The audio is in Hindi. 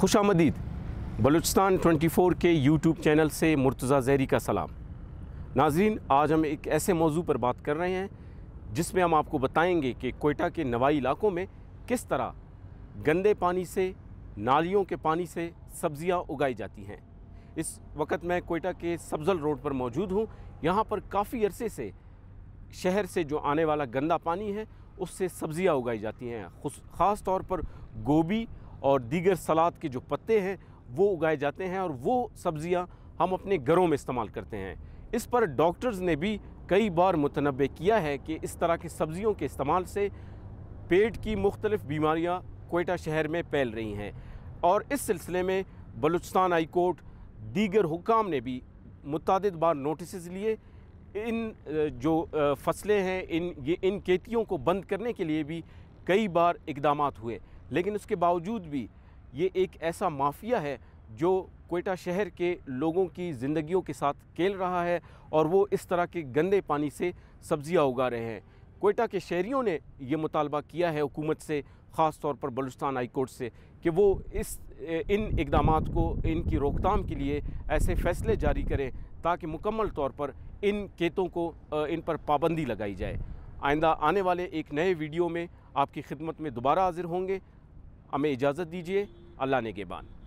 खुश आमदीद बलूचिस्तान फ़ोर के यूट्यूब चैनल से मुर्तज़ा जहरी का सलाम नाजरीन आज हम एक ऐसे मौजू पर बात कर रहे हैं जिसमें हम आपको बताएंगे कि कोयटा के नवाई इलाकों में किस तरह गंदे पानी से नालियों के पानी से सब्ज़ियाँ उगाई जाती हैं इस वक्त मैं कोयटा के सब्ज़ल रोड पर मौजूद हूँ यहाँ पर काफ़ी अरसे से शहर से जो आने वाला गंदा पानी है उससे सब्ज़ियाँ उगाई जाती हैं ख़ास तौर पर गोभी और दीगर सलाद के जो पत्ते हैं वो उगाए जाते हैं और वो सब्ज़ियाँ हम अपने घरों में इस्तेमाल करते हैं इस पर डॉक्टर्स ने भी कई बार मुतनबे किया है कि इस तरह की सब्ज़ियों के इस्तेमाल से पेट की मुख्तलिफ बीमारियाँ कोयटा शहर में फैल रही हैं और इस सिलसिले में बलूचिस्तान हाई कोर्ट दीगर हुकाम ने भी मुतद बार नोटिस लिए इन जो फसलें हैं इन ये इन खेतियों को बंद करने के लिए भी कई बार इकदाम हुए लेकिन उसके बावजूद भी ये एक ऐसा माफिया है जो कोयटा शहर के लोगों की ज़िंदगियों के साथ खेल रहा है और वो इस तरह के गंदे पानी से सब्ज़ियाँ उगा रहे हैं कोयटा के शहरीों ने ये मुतालबा किया है हुकूमत से ख़ास तौर पर बलूचिस्तान हाई कोर्ट से कि वो इस इन इकदाम को इनकी रोकथाम के लिए ऐसे फ़ैसले जारी करें ताकि मुकम्मल तौर पर इन खेतों को इन पर पाबंदी लगाई जाए आइंदा आने वाले एक नए वीडियो में आपकी खिदमत में दोबारा हाजिर होंगे हमें इजाज़त दीजिए अल्लाह ने के बाद